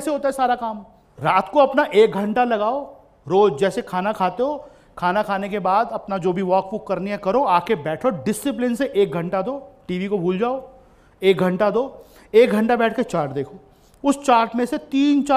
कैसे होता है सारा काम रात को अपना एक घंटा लगाओ रोज जैसे खाना खाते हो खाना खाने के बाद अपना जो भी वॉक वूक करनी है करो आके बैठो डिसिप्लिन से एक घंटा दो टीवी को भूल जाओ एक घंटा दो एक घंटा बैठ के चार्ट देखो उस चार्ट में से तीन चार